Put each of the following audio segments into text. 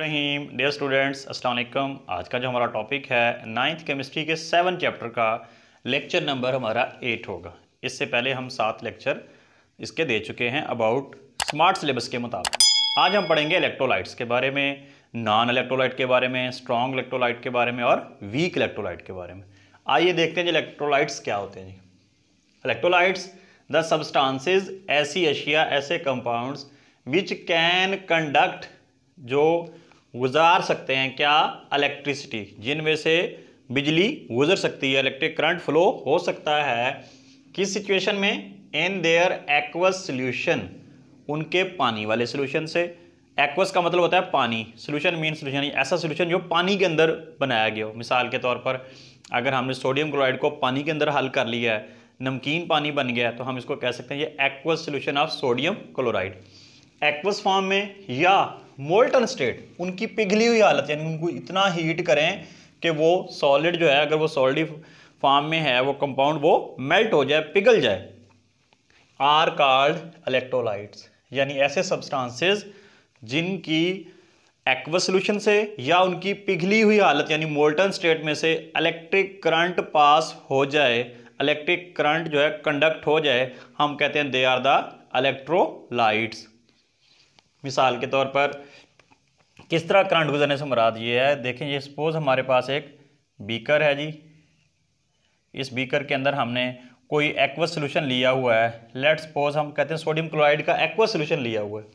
रहीम dear students अस्सलाम आज का जो हमारा टॉपिक है नाइन्थ केमिस्ट्री के सेवन चैप्टर का लेक्चर नंबर हमारा एट होगा इससे पहले हम सात लेक्चर इसके दे चुके हैं अबाउट स्मार्ट सिलेबस के मुताबिक आज हम पढ़ेंगे इलेक्ट्रोलाइट्स के बारे में नॉन इलेक्ट्रोलाइट के बारे में स्ट्रॉन्ग इलेक्ट्रोलाइट के बारे में और वीक इलेक्ट्रोलाइट के बारे में आइए देखते हैं जी इलेक्ट्रोलाइट्स क्या होते हैं जी इलेक्ट्रोलाइट्स द सबस्टांसिस ऐसी अशिया ऐसे कंपाउंड्स विच कैन कंडक्ट जो गुजार सकते हैं क्या इलेक्ट्रिसिटी जिनमें से बिजली गुजर सकती है इलेक्ट्रिक करंट फ्लो हो सकता है किस सिचुएशन में इन देयर एक्वस सोल्यूशन उनके पानी वाले सोल्यूशन से एक्वस का मतलब होता है पानी सोल्यूशन मीन सोल्यूशन ऐसा सोल्यूशन जो पानी के अंदर बनाया गया हो मिसाल के तौर पर अगर हमने सोडियम क्लोराइड को पानी के अंदर हल कर लिया है नमकीन पानी बन गया है तो हम इसको कह सकते हैं ये aqueous solution of sodium chloride aqueous form में या मोल्टन स्टेट उनकी पिघली हुई हालत यानी उनको इतना हीट करें कि वो सॉलिड जो है अगर वो सॉलिड फॉर्म में है वो कंपाउंड वो मेल्ट हो जाए पिघल जाए आर कार्ड इलेक्ट्रोलाइट्स यानी ऐसे सब्सटेंसेस जिनकी एक्वा सोल्यूशन से या उनकी पिघली हुई हालत यानी मोल्टन स्टेट में से इलेक्ट्रिक करंट पास हो जाए इलेक्ट्रिक करंट जो है कंडक्ट हो जाए हम कहते हैं दे आर द इलेक्ट्रोलाइट्स मिसाल के तौर पर किस तरह करंट गुजरने से मुराद ये है देखें ये सपोज़ हमारे पास एक बीकर है जी इस बीकर के अंदर हमने कोई एक्वा सोल्यूशन लिया हुआ है लेट सपोज हम कहते हैं सोडियम क्लोराइड का एक्वा सोल्यूशन लिया हुआ है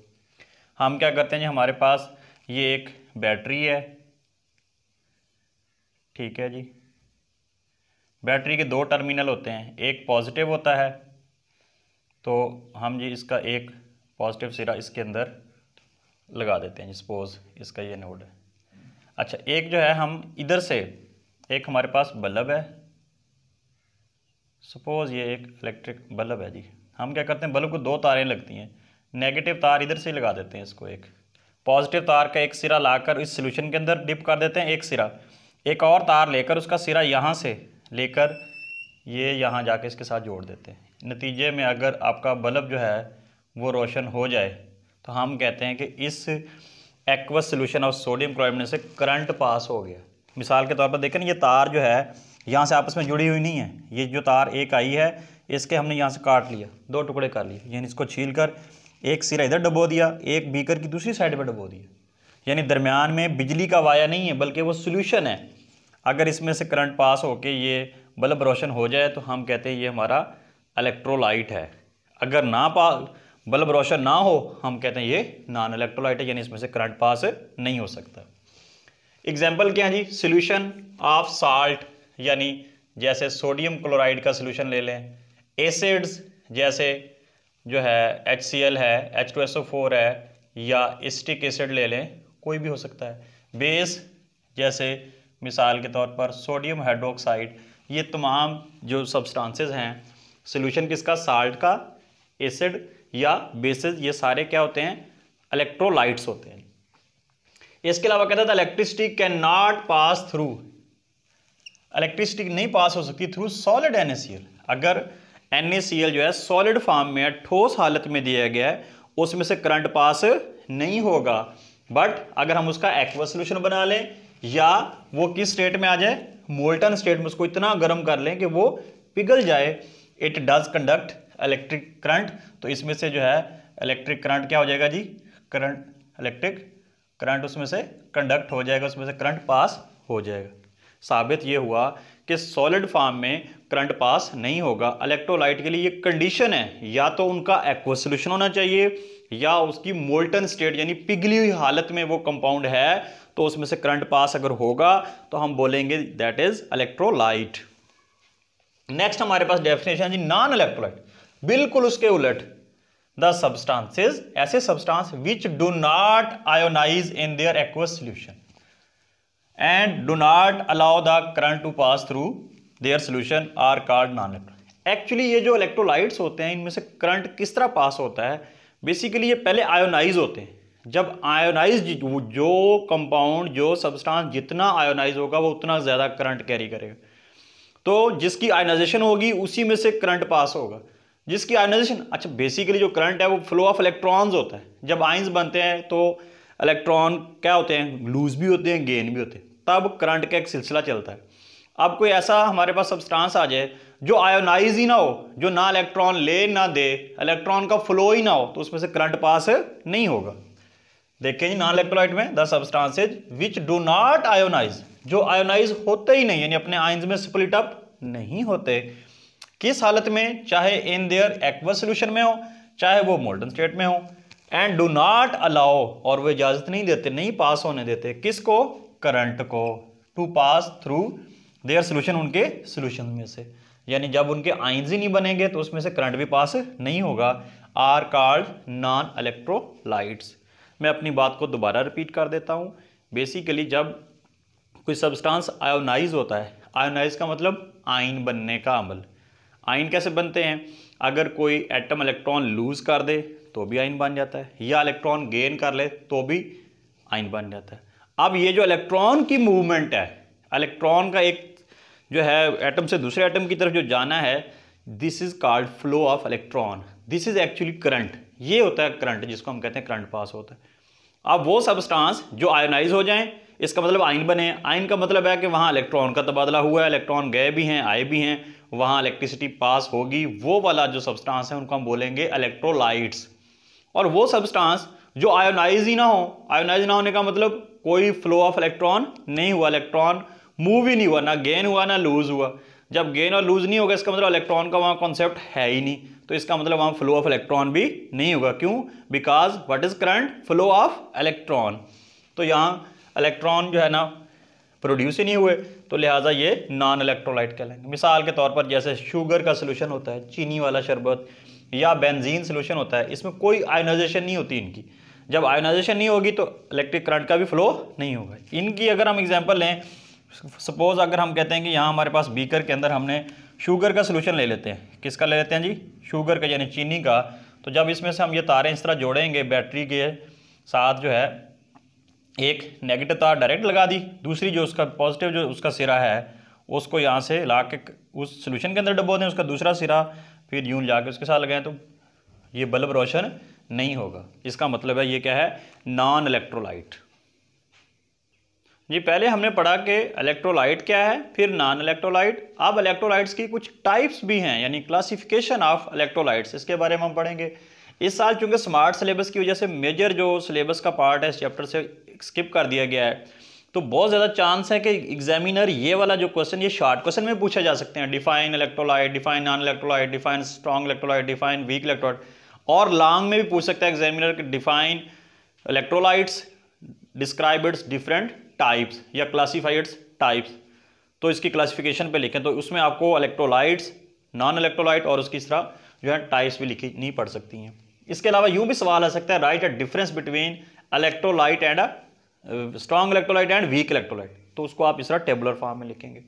हम क्या करते हैं जी हमारे पास ये एक बैटरी है ठीक है जी बैटरी के दो टर्मिनल होते हैं एक पॉजिटिव होता है तो हम जी इसका एक पॉजिटिव सिरा इसके अंदर लगा देते हैं सपोज इसका ये नोड है अच्छा एक जो है हम इधर से एक हमारे पास बल्ब है सपोज ये एक इलेक्ट्रिक बल्ब है जी हम क्या करते हैं बल्ब को दो तारें लगती हैं नेगेटिव तार इधर से लगा देते हैं इसको एक पॉजिटिव तार का एक सिरा लाकर इस सोल्यूशन के अंदर डिप कर देते हैं एक सिरा एक और तार लेकर उसका सिरा यहाँ से लेकर ये यहाँ जाके इसके साथ जोड़ देते हैं नतीजे में अगर आपका बल्ब जो है वो रोशन हो जाए तो हम कहते हैं कि इस aqueous solution of sodium chloride से करंट पास हो गया मिसाल के तौर पर देखें ये तार जो है यहाँ से आपस में जुड़ी हुई नहीं है ये जो तार एक आई है इसके हमने यहाँ से काट लिया दो टुकड़े कर लिए यानी इसको छील कर एक सिरा इधर डबो दिया एक बीकर की दूसरी साइड पर डबो दिया यानी दरमियान में बिजली का वाया नहीं है बल्कि वो सोल्यूशन है अगर इसमें से करंट पास के ये बल्ब रोशन हो जाए तो हम कहते हैं ये हमारा इलेक्ट्रोलाइट है अगर ना पा बल्ब रोशन ना हो हम कहते हैं ये नॉन इलेक्ट्रोलाइट है यानी इसमें से करंट पास नहीं हो सकता एग्जाम्पल क्या है जी सोल्यूशन ऑफ साल्ट यानी जैसे सोडियम क्लोराइड का सोल्यूशन ले लें एसिड्स जैसे जो है एच है फोर है या एस्टिक एसिड ले लें कोई भी हो सकता है बेस जैसे मिसाल के तौर पर सोडियम हाइड्रोक्साइड ये तमाम जो सब्सटेंसेस हैं सोल्यूशन किसका साल्ट का एसिड या बेसिस ये सारे क्या होते हैं इलेक्ट्रोलाइट्स होते हैं इसके अलावा कहता था electricity can not pass through electricity नहीं पास हो सकती थ्रू सॉलिड एन अगर एन जो है सॉलिड फॉर्म में ठोस हालत में दिया गया है उसमें से करंट पास नहीं होगा बट अगर हम उसका एक्वा सोल्यूशन बना लें या वो किस स्टेट में आ जाए मोल्टन स्टेट में उसको इतना गर्म कर लें कि वो पिघल जाए it does conduct electric current तो इसमें से जो है इलेक्ट्रिक करंट क्या हो जाएगा जी करंट इलेक्ट्रिक करंट उसमें से कंडक्ट हो जाएगा उसमें से करंट पास हो जाएगा साबित ये हुआ कि सॉलिड फॉर्म में करंट पास नहीं होगा इलेक्ट्रोलाइट के लिए ये कंडीशन है या तो उनका एक्वा सोल्यूशन होना चाहिए या उसकी मोल्टन स्टेट यानी पिघली हुई हालत में वो कंपाउंड है तो उसमें से करंट पास अगर होगा तो हम बोलेंगे दैट इज इलेक्ट्रोलाइट नेक्स्ट हमारे पास डेफिनेशन जी नॉन इलेक्ट्रोलाइट बिल्कुल उसके उलट द सबस्टांसेज ऐसे substance which do not ionize in their aqueous solution and do not allow the current to pass through their solution are called non electrolyte actually ये जो electrolytes होते हैं इनमें से करंट किस तरह पास होता है बेसिकली ये पहले आयोनाइज होते हैं जब आयोनाइज जो कंपाउंड जो सब्सटेंस जितना आयोनाइज होगा वो उतना ज़्यादा करंट कैरी करेगा तो जिसकी आयोनाइजेशन होगी उसी में से करंट पास होगा जिसकी आयनाइजेशन अच्छा बेसिकली जो करंट है वो फ्लो ऑफ इलेक्ट्रॉन्स होता है जब आइंस बनते हैं तो इलेक्ट्रॉन क्या होते हैं लूज भी होते हैं गेन भी होते हैं तब करंट का एक सिलसिला चलता है अब कोई ऐसा हमारे पास सब्सटेंस आ जाए जो आयोनाइज ही ना हो जो ना इलेक्ट्रॉन ले ना दे इलेक्ट्रॉन का फ्लो ही ना हो तो उसमें से करंट पास नहीं होगा देखें जी नॉन इलेक्ट्रोलाइट में the substances which do not ionize जो आयोनाइज होते ही नहीं यानी अपने आइंस में स्प्लिट अप नहीं होते किस हालत में चाहे इन देयर एक्वा सोल्यूशन में हो चाहे वो मॉडर्न स्टेट में हो एंड डू नॉट अलाउ और वो इजाज़त नहीं देते नहीं पास होने देते किसको करंट को to pass through their solution उनके सोल्यूशन में से यानी जब उनके आइंस ही नहीं बनेंगे तो उसमें से करंट भी पास नहीं होगा आर कार्ड नॉन इलेक्ट्रोलाइट्स मैं अपनी बात को दोबारा रिपीट कर देता हूँ बेसिकली जब कोई सब्सटेंस आयोनाइज होता है आयोनाइज का मतलब आइन बनने का अमल आइन कैसे बनते हैं अगर कोई एटम इलेक्ट्रॉन लूज कर दे तो भी आइन बन जाता है या इलेक्ट्रॉन गेन कर ले तो भी आइन बन जाता है अब ये जो इलेक्ट्रॉन की मूवमेंट है इलेक्ट्रॉन का एक जो है एटम से दूसरे एटम की तरफ जो जाना है this is called flow of electron this is actually current ये होता है करंट जिसको हम कहते हैं करंट पास होता है अब वो सबस्टांस जो आयोनाइज हो जाएं इसका मतलब आइन बने आइन का मतलब है कि वहाँ इलेक्ट्रॉन का तबादला हुआ है इलेक्ट्रॉन गए भी हैं आए भी हैं वहाँ इलेक्ट्रिसिटी पास होगी वो वाला जो सब्सटेंस है उनको हम बोलेंगे इलेक्ट्रोलाइट्स और वो सब्सटेंस जो आयोनाइज ही ना हो आयोनाइज ना होने का मतलब कोई फ्लो ऑफ इलेक्ट्रॉन नहीं हुआ इलेक्ट्रॉन मूव ही नहीं हुआ ना गेन हुआ ना लूज हुआ जब गेन और लूज नहीं होगा इसका मतलब इलेक्ट्रॉन का वहाँ कॉन्सेप्ट है ही नहीं तो इसका मतलब वहाँ फ्लो ऑफ इलेक्ट्रॉन भी नहीं होगा क्यों because what is current flow of electron तो यहाँ इलेक्ट्रॉन जो है ना प्रोड्यूस ही नहीं हुए तो लिहाजा ये नॉन इलेक्ट्रोलाइट कहलाएंगे मिसाल के तौर पर जैसे शुगर का सोल्यूशन होता है चीनी वाला शरबत या बेंजीन सोल्यूशन होता है इसमें कोई आयोनाइजेशन नहीं होती इनकी जब आयोनाइजेशन नहीं होगी तो इलेक्ट्रिक करंट का भी फ्लो नहीं होगा इनकी अगर हम एग्जाम्पल लें सपोज़ अगर हम कहते हैं कि यहाँ हमारे पास बीकर के अंदर हमने शुगर का सोल्यूशन ले लेते हैं किसका ले लेते हैं जी शुगर का यानी चीनी का तो जब इसमें से हम ये तारें इस तरह जोड़ेंगे बैटरी के साथ जो है एक नेगेटिव तार डायरेक्ट लगा दी दूसरी जो उसका पॉजिटिव जो उसका सिरा है उसको यहाँ से ला के उस सोल्यूशन के अंदर डबो दें उसका दूसरा सिरा फिर यूं ला के उसके साथ लगाएं तो ये बल्ब रोशन नहीं होगा इसका मतलब है ये क्या है नॉन इलेक्ट्रोलाइट जी पहले हमने पढ़ा कि इलेक्ट्रोलाइट क्या है फिर नॉन इलेक्ट्रोलाइट अब इलेक्ट्रोलाइट्स की कुछ टाइप्स भी हैं यानी क्लासिफिकेशन ऑफ इलेक्ट्रोलाइट्स इसके बारे में हम पढ़ेंगे इस साल चूंकि स्मार्ट सिलेबस की वजह से मेजर जो सिलेबस का पार्ट है इस चैप्टर से स्किप कर दिया गया है तो बहुत ज़्यादा चांस है कि एग्जामिनर ये वाला जो क्वेश्चन ये शॉर्ट क्वेश्चन में पूछा जा सकते हैं define electrolyte define non electrolyte define strong electrolyte define weak electrolyte और लॉन्ग में भी पूछ सकता है एग्जामिनर के define electrolytes describe its different types या क्लासीफाइड्स टाइप्स तो इसकी क्लासिफिकेशन पर लिखें तो उसमें आपको इलेक्ट्रोलाइट्स नॉन इलेक्ट्रोलाइट और उसकी तरह जो है टाइप्स भी लिखी नहीं पड़ सकती हैं इसके अलावा यूँ भी सवाल आ सकता है write a difference between electrolyte and a strong electrolyte and weak electrolyte तो उसको आप इस तरह टेबुलर फॉर्म में लिखेंगे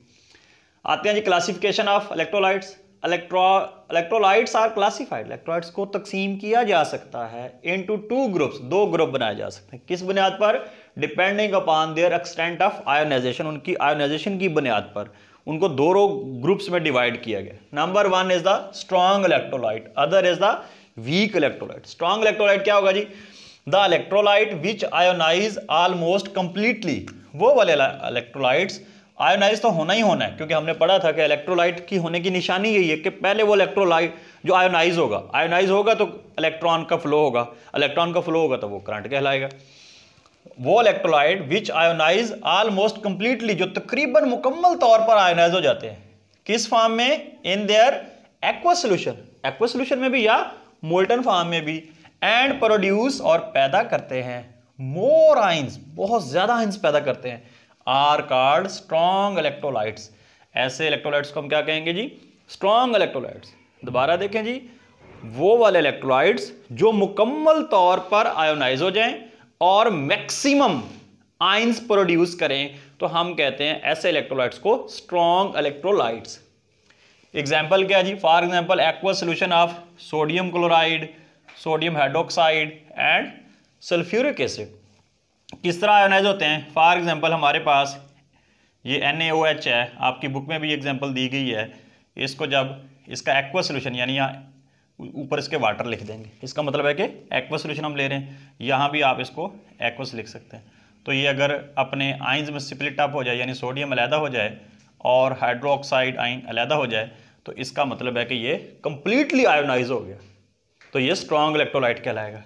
आते हैं जी classification of electrolytes electro electrolytes are classified electrolytes को तकसीम किया जा सकता है इनटू टू ग्रुप्स दो ग्रुप बनाए जा सकते हैं किस बुनियाद पर depending upon their extent of ionization उनकी आयोनाइजेशन की बुनियाद पर उनको दो ग्रुप्स में डिवाइड किया गया number one is the strong electrolyte other is the weak electrolyte strong electrolyte क्या होगा जी the electrolyte which ionize almost completely वो वाले इलेक्ट्रोलाइट्स आयोनाइज तो होना ही होना है क्योंकि हमने पढ़ा था कि इलेक्ट्रोलाइट की होने की निशानी यही है कि पहले वो इलेक्ट्रोलाइट जो आयोनाइज होगा आयोनाइज होगा तो इलेक्ट्रॉन का फ्लो होगा इलेक्ट्रॉन का फ्लो होगा तो वो करंट कहलाएगा वो electrolyte which ionize almost completely जो तकरीबन मुकम्मल तौर पर आयोनाइज हो जाते हैं किस फॉर्म में in their aqua solution aqua solution में भी या मोल्टन फॉर्म में भी एंड प्रोड्यूस और पैदा करते हैं मोर आइंस बहुत ज़्यादा आइंस पैदा करते हैं आर कार्ड स्ट्रॉन्ग इलेक्ट्रोलाइट्स ऐसे इलेक्ट्रोलाइट्स को हम क्या कहेंगे जी स्ट्रॉन्ग इलेक्ट्रोलाइट्स दोबारा देखें जी वो वाले इलेक्ट्रोलाइट्स जो मुकम्मल तौर पर आयोनाइज हो जाएं और मैक्सिमम आइंस प्रोड्यूस करें तो हम कहते हैं ऐसे इलेक्ट्रोलाइट्स को स्ट्रॉन्ग इलेक्ट्रोलाइट्स एग्जाम्पल क्या जी for example aqua solution of sodium chloride sodium hydroxide and sulphuric acid किस तरह आयोनाइज होते हैं फॉर एग्जांपल हमारे पास ये एन है आपकी बुक में भी एग्जांपल दी गई है इसको जब इसका एक्वा सोल्यूशन यानी यहाँ ऊपर इसके वाटर लिख देंगे इसका मतलब है कि एक्वा सोल्यूशन हम ले रहे हैं यहाँ भी आप इसको एक्वस लिख सकते हैं तो ये अगर अपने आइंस में स्प्लिट अप हो जाए यानी सोडियम अलहदा हो जाए और हाइड्रोक्साइड आइन अलहदा हो जाए तो इसका मतलब है कि ये कम्प्लीटली आयोनाइज हो गया तो ये स्ट्रॉन्ग इलेक्ट्रोलाइट कहलाएगा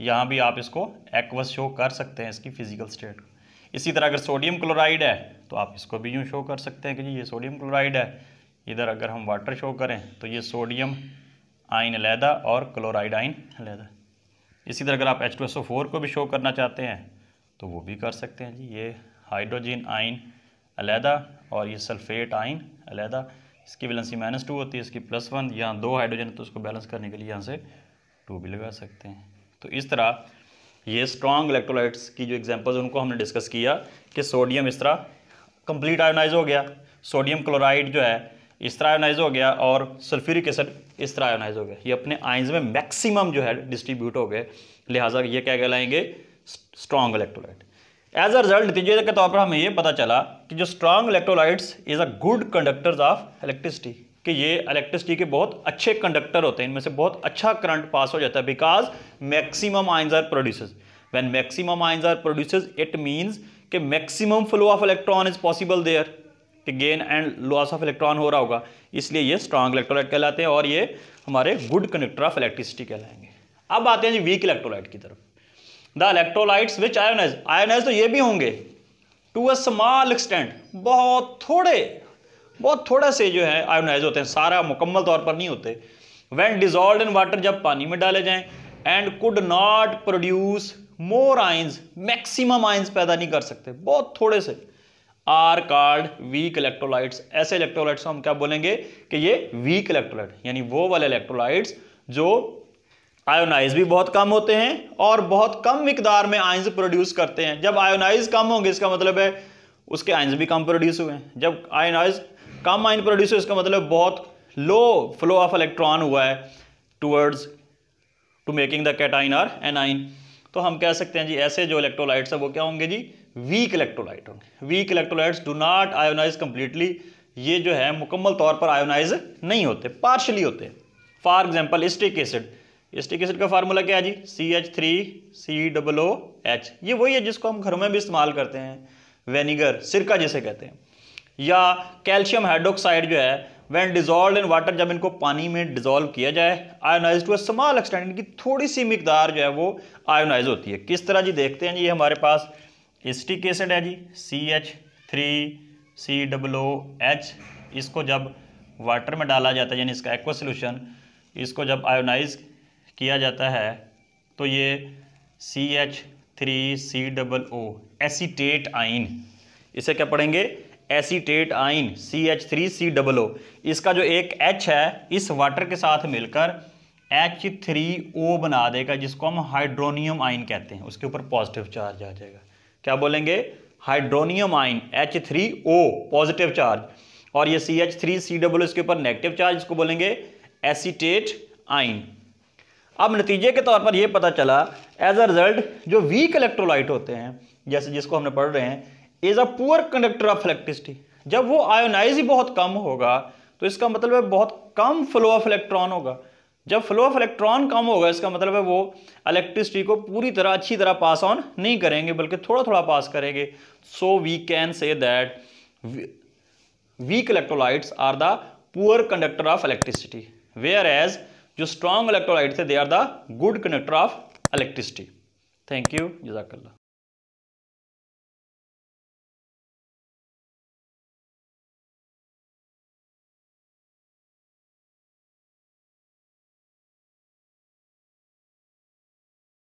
यहाँ भी आप इसको एक्वस शो कर सकते हैं इसकी फिजिकल स्टेट इसी तरह अगर सोडियम क्लोराइड है तो आप इसको भी यूँ शो कर सकते हैं कि जी ये सोडियम क्लोराइड है इधर अगर हम वाटर शो करें तो ये सोडियम आइन अलीहदा और क्लोराइड आइन अलीहदा इसी तरह अगर आप H two S O four को भी शो करना चाहते हैं तो वो भी कर सकते हैं जी ये हाइड्रोजन आइन अलीहदा और ये सल्फेट आइन अलीहदा इसकी वैलेंसी माइनस टू होती है इसकी प्लस वन यहाँ दो हाइड्रोजन तो उसको बैलेंस करने के लिए यहाँ से टू भी लगा सकते हैं तो इस तरह ये स्ट्रॉन्ग इलेक्ट्रोलाइट्स की जो एग्जाम्पल्स उनको हमने डिस्कस किया कि सोडियम इस तरह कंप्लीट आयोनाइज हो गया सोडियम क्लोराइड जो है इस तरह आयोनाइज हो गया और सल्फ्यूरिक एसिड इस तरह आयोनाइज हो गया ये अपने आइंस में मैक्सिमम जो है डिस्ट्रीब्यूट हो गए लिहाजा ये क्या कहलाएंगे strong electrolyte as a result नतीजे के तौर पर हमें ये पता चला कि जो strong electrolytes is a good conductors of electricity कि ये इलेक्ट्रिसिटी के बहुत अच्छे कंडक्टर होते हैं इनमें से बहुत अच्छा करंट पास हो जाता है because maximum ions are produce when maximum ions are produce it means कि maximum flow of electron is possible there कि gain and loss of electron हो रहा होगा इसलिए ये स्ट्रॉन्ग इलेक्ट्रोलाइट कहलाते हैं और ये हमारे गुड कंडक्टर ऑफ इलेक्ट्रिसिटी कहलाएंगे अब आते हैं जी वीक इलेक्ट्रोलाइट की तरफ the electrolytes which ionize ionize तो ये भी होंगे टू अ स्मॉल एक्सटेंट बहुत थोड़े बहुत थोड़ा से जो है आयोनाइज होते हैं सारा मुकम्मल तौर पर नहीं होते वैन डिजॉल्व इन वाटर जब पानी में डाले जाएं and could not produce more ions maximum ions पैदा नहीं कर सकते बहुत थोड़े से आर कार्ड वीक इलेक्ट्रोलाइट्स ऐसे इलेक्ट्रोलाइट्स को हम क्या बोलेंगे कि ये वीक इलेक्ट्रोलाइट यानी वो वाले इलेक्ट्रोलाइट्स जो आयोनाइज भी बहुत कम होते हैं और बहुत कम मिकदार में आइंस प्रोड्यूस करते हैं जब आयोनाइज कम होंगे इसका मतलब है उसके आइंस भी कम प्रोड्यूस हुए हैं जब आयोनाइज कम आइन प्रोड्यूस हुए इसका मतलब बहुत लो फ्लो ऑफ इलेक्ट्रॉन हुआ है towards to making the cation or anion तो हम कह सकते हैं जी ऐसे जो इलेक्ट्रोलाइट्स हैं वो क्या होंगे जी वीक इलेक्ट्रोलाइट होंगे weak electrolytes do not ionize completely ये जो है मुकम्मल तौर पर आयोनाइज नहीं होते पार्शली होते for example stick acid acetic acid का फार्मूला क्या है जी C H three C double O H ये वही है जिसको हम घरों में भी इस्तेमाल करते हैं वेनिगर सिरका जिसे कहते हैं या कैल्शियम हाइड्रोक्साइड जो है वैन डिजोल्व इन वाटर जब इनको पानी में डिजोल्व किया जाए आयोनाइज टू स्मॉल एक्सटेंड इनकी थोड़ी सी मिकदार जो है वो आयोनाइज होती है किस तरह जी देखते हैं जी ये हमारे पास एसिटिक एसिड है जी C H three C double O H इसको जब वाटर में डाला जाता है यानी इसका एक्वा सोल्यूशन इसको जब आयोनाइज किया जाता है तो ये C H three C double O acetate ion इसे क्या पढ़ेंगे acetate ion C H three C double O इसका जो एक एच है इस वाटर के साथ मिलकर एच थ्री ओ बना देगा जिसको हम हाइड्रोनियम आइन कहते हैं उसके ऊपर पॉजिटिव चार्ज आ जाएगा क्या बोलेंगे hydronium ion H three O positive charge और ये C H three C double इसके ऊपर नेगेटिव चार्ज इसको बोलेंगे एसीटेट आइन अब नतीजे के तौर पर यह पता चला एज अ रिजल्ट जो वीक इलेक्ट्रोलाइट होते हैं जैसे जिसको हमने पढ़ रहे हैं is a poor conductor of electricity जब वो आयोनाइज ही बहुत कम होगा तो इसका मतलब है बहुत कम फ्लो ऑफ इलेक्ट्रॉन होगा जब फ्लो ऑफ इलेक्ट्रॉन कम होगा इसका मतलब है वो इलेक्ट्रिसिटी को पूरी तरह अच्छी तरह पास ऑन नहीं करेंगे बल्कि थोड़ा थोड़ा पास करेंगे so we can say that weak electrolytes are the poor conductor of electricity whereas जो स्ट्रॉन्ग इलेक्ट्रोलाइट्स है they are the good connector of electricity thank you जजाकल्ला